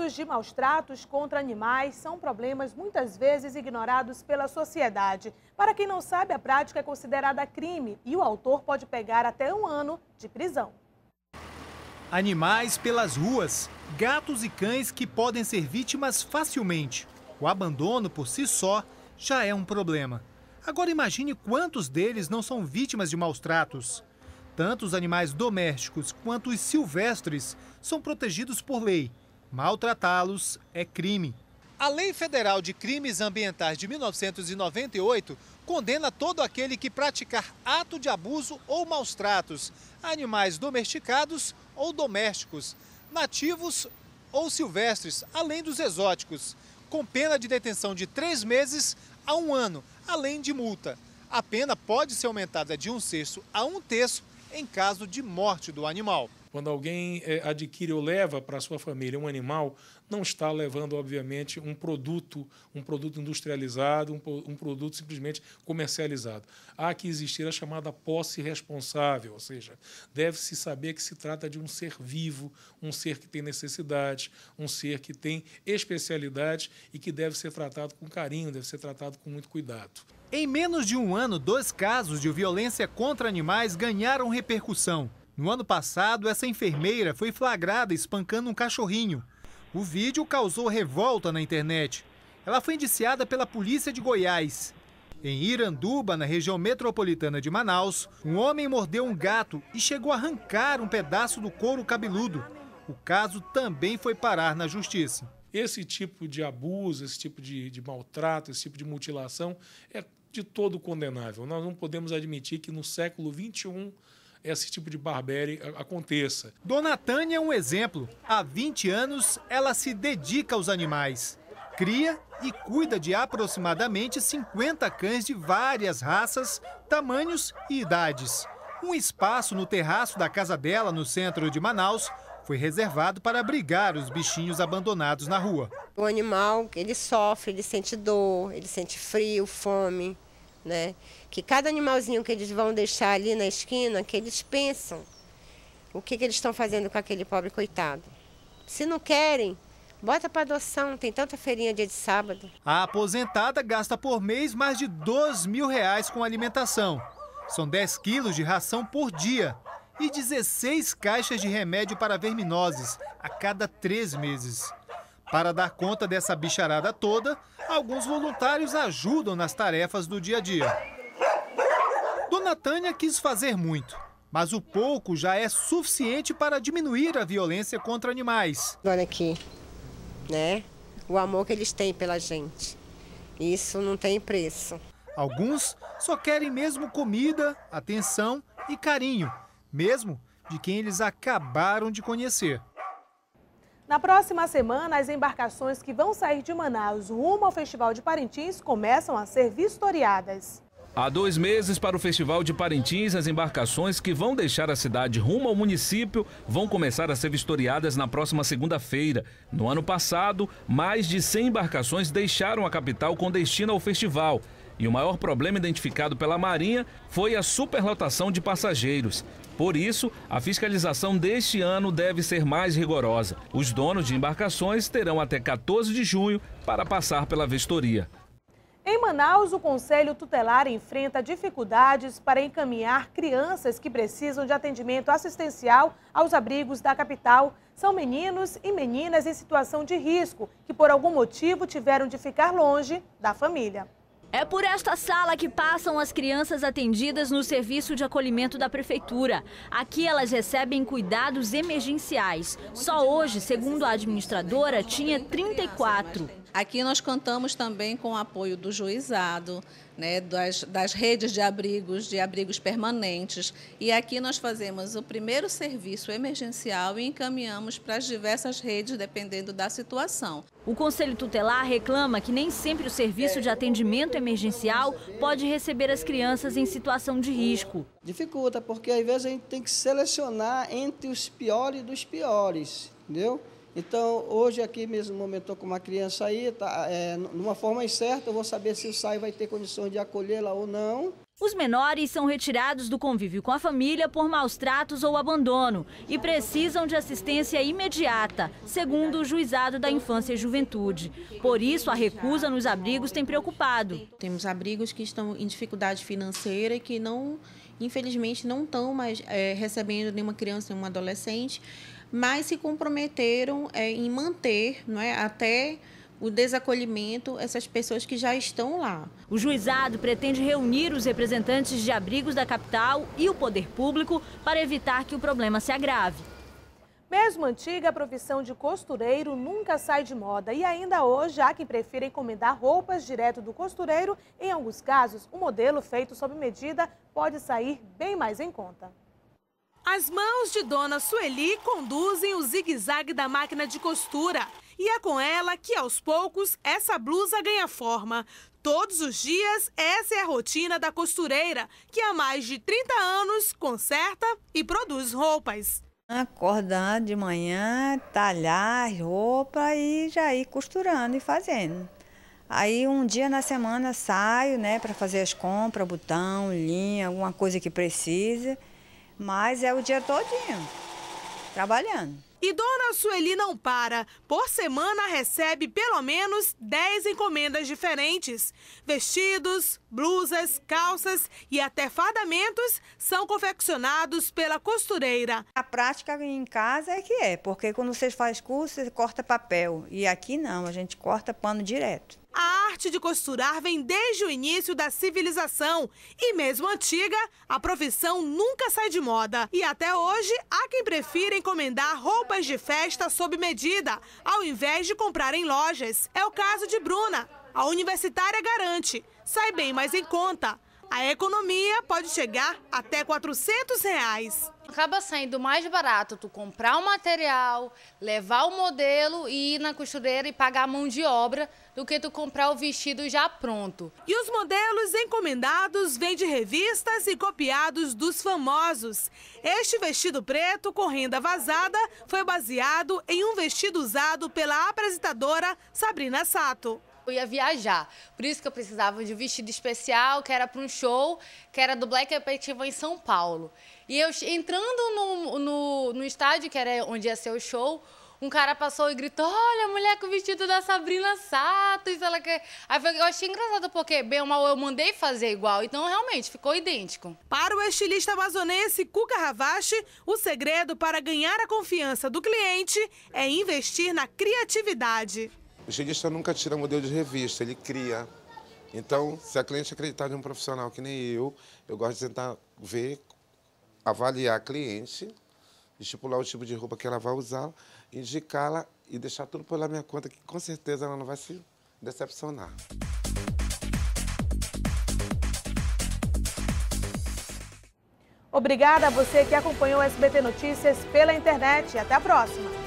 Casos de maus tratos contra animais são problemas muitas vezes ignorados pela sociedade. Para quem não sabe, a prática é considerada crime e o autor pode pegar até um ano de prisão. Animais pelas ruas, gatos e cães que podem ser vítimas facilmente. O abandono por si só já é um problema. Agora imagine quantos deles não são vítimas de maus tratos. Tanto os animais domésticos quanto os silvestres são protegidos por lei Maltratá-los é crime. A Lei Federal de Crimes Ambientais de 1998 condena todo aquele que praticar ato de abuso ou maus tratos a animais domesticados ou domésticos, nativos ou silvestres, além dos exóticos, com pena de detenção de três meses a um ano, além de multa. A pena pode ser aumentada de um sexto a um terço em caso de morte do animal. Quando alguém é, adquire ou leva para a sua família um animal, não está levando, obviamente, um produto, um produto industrializado, um, um produto simplesmente comercializado. Há que existir a chamada posse responsável, ou seja, deve-se saber que se trata de um ser vivo, um ser que tem necessidade, um ser que tem especialidade e que deve ser tratado com carinho, deve ser tratado com muito cuidado. Em menos de um ano, dois casos de violência contra animais ganharam repercussão. No ano passado, essa enfermeira foi flagrada espancando um cachorrinho. O vídeo causou revolta na internet. Ela foi indiciada pela polícia de Goiás. Em Iranduba, na região metropolitana de Manaus, um homem mordeu um gato e chegou a arrancar um pedaço do couro cabeludo. O caso também foi parar na justiça. Esse tipo de abuso, esse tipo de, de maltrato, esse tipo de mutilação é de todo condenável. Nós não podemos admitir que no século XXI esse tipo de barbárie aconteça. Dona Tânia é um exemplo. Há 20 anos, ela se dedica aos animais. Cria e cuida de aproximadamente 50 cães de várias raças, tamanhos e idades. Um espaço no terraço da casa dela, no centro de Manaus, foi reservado para abrigar os bichinhos abandonados na rua. O animal, ele sofre, ele sente dor, ele sente frio, fome né? Que cada animalzinho que eles vão deixar ali na esquina, que eles pensam o que, que eles estão fazendo com aquele pobre coitado. Se não querem, bota para adoção, tem tanta feirinha dia de sábado. A aposentada gasta por mês mais de 12 mil reais com alimentação. São 10 quilos de ração por dia e 16 caixas de remédio para verminoses a cada três meses. Para dar conta dessa bicharada toda, alguns voluntários ajudam nas tarefas do dia a dia. Dona Tânia quis fazer muito, mas o pouco já é suficiente para diminuir a violência contra animais. Olha aqui, né? O amor que eles têm pela gente. Isso não tem preço. Alguns só querem mesmo comida, atenção e carinho, mesmo de quem eles acabaram de conhecer. Na próxima semana, as embarcações que vão sair de Manaus rumo ao Festival de Parintins começam a ser vistoriadas. Há dois meses para o Festival de Parintins, as embarcações que vão deixar a cidade rumo ao município vão começar a ser vistoriadas na próxima segunda-feira. No ano passado, mais de 100 embarcações deixaram a capital com destino ao festival. E o maior problema identificado pela Marinha foi a superlotação de passageiros. Por isso, a fiscalização deste ano deve ser mais rigorosa. Os donos de embarcações terão até 14 de junho para passar pela vistoria. Em Manaus, o Conselho Tutelar enfrenta dificuldades para encaminhar crianças que precisam de atendimento assistencial aos abrigos da capital. São meninos e meninas em situação de risco que, por algum motivo, tiveram de ficar longe da família. É por esta sala que passam as crianças atendidas no serviço de acolhimento da prefeitura. Aqui elas recebem cuidados emergenciais. Só hoje, segundo a administradora, tinha 34. Aqui nós contamos também com o apoio do juizado, né, das, das redes de abrigos, de abrigos permanentes. E aqui nós fazemos o primeiro serviço emergencial e encaminhamos para as diversas redes, dependendo da situação. O Conselho Tutelar reclama que nem sempre o serviço de atendimento emergencial pode receber as crianças em situação de risco. Dificulta, porque às vezes a gente tem que selecionar entre os piores dos piores, entendeu? Então, hoje aqui mesmo, no momento, estou com uma criança aí, tá, é, numa forma incerta, eu vou saber se o SAI vai ter condições de acolhê-la ou não. Os menores são retirados do convívio com a família por maus tratos ou abandono e precisam de assistência imediata, segundo o juizado da infância e juventude. Por isso, a recusa nos abrigos tem preocupado. Temos abrigos que estão em dificuldade financeira e que não, infelizmente, não estão mais é, recebendo nenhuma criança, nenhum adolescente mas se comprometeram é, em manter não é, até o desacolhimento essas pessoas que já estão lá. O juizado pretende reunir os representantes de abrigos da capital e o poder público para evitar que o problema se agrave. Mesmo antiga, a profissão de costureiro nunca sai de moda e ainda hoje há quem prefira encomendar roupas direto do costureiro. Em alguns casos, o um modelo feito sob medida pode sair bem mais em conta. As mãos de Dona Sueli conduzem o zigue-zague da máquina de costura. E é com ela que, aos poucos, essa blusa ganha forma. Todos os dias, essa é a rotina da costureira, que há mais de 30 anos conserta e produz roupas. Acordar de manhã, talhar roupa e já ir costurando e fazendo. Aí um dia na semana saio, né, para fazer as compras, botão, linha, alguma coisa que precisa. Mas é o dia todinho, trabalhando. E Dona Sueli não para. Por semana recebe pelo menos 10 encomendas diferentes. Vestidos, blusas, calças e até fardamentos são confeccionados pela costureira. A prática em casa é que é, porque quando você faz curso, você corta papel. E aqui não, a gente corta pano direto. A arte de costurar vem desde o início da civilização e, mesmo antiga, a profissão nunca sai de moda. E até hoje, há quem prefira encomendar roupas de festa sob medida, ao invés de comprar em lojas. É o caso de Bruna. A universitária garante, sai bem mais em conta a economia pode chegar até 400 reais. Acaba saindo mais barato tu comprar o material, levar o modelo e ir na costureira e pagar a mão de obra do que tu comprar o vestido já pronto. E os modelos encomendados vêm de revistas e copiados dos famosos. Este vestido preto com renda vazada foi baseado em um vestido usado pela apresentadora Sabrina Sato. Eu ia viajar. Por isso que eu precisava de um vestido especial, que era para um show, que era do Black Apetivo em São Paulo. E eu entrando no, no, no estádio, que era onde ia ser o show, um cara passou e gritou: Olha, mulher com o vestido da Sabrina Satos. Ela quer... Aí eu achei engraçado, porque, bem ou mal, eu mandei fazer igual. Então, realmente, ficou idêntico. Para o estilista amazonense Cuca Ravache, o segredo para ganhar a confiança do cliente é investir na criatividade. O estilista nunca tira modelo de revista, ele cria. Então, se a cliente acreditar em um profissional que nem eu, eu gosto de tentar ver, avaliar a cliente, estipular o tipo de roupa que ela vai usar, indicá-la e deixar tudo pela minha conta, que com certeza ela não vai se decepcionar. Obrigada a você que acompanhou o SBT Notícias pela internet. Até a próxima!